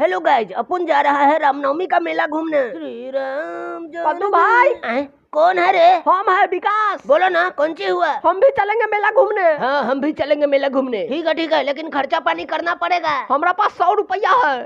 Hello guys अपन जा रहा है रामनवमी का मेला घूमने श्री राम भाई आ? कौन है रे हम है विकास बोलो ना कौन सी हुआ हम भी चलेंगे मेला घूमने हाँ हम भी चलेंगे मेला घूमने ठीक है ठीक है लेकिन खर्चा पानी करना पड़ेगा हमारा पास सौ रुपया है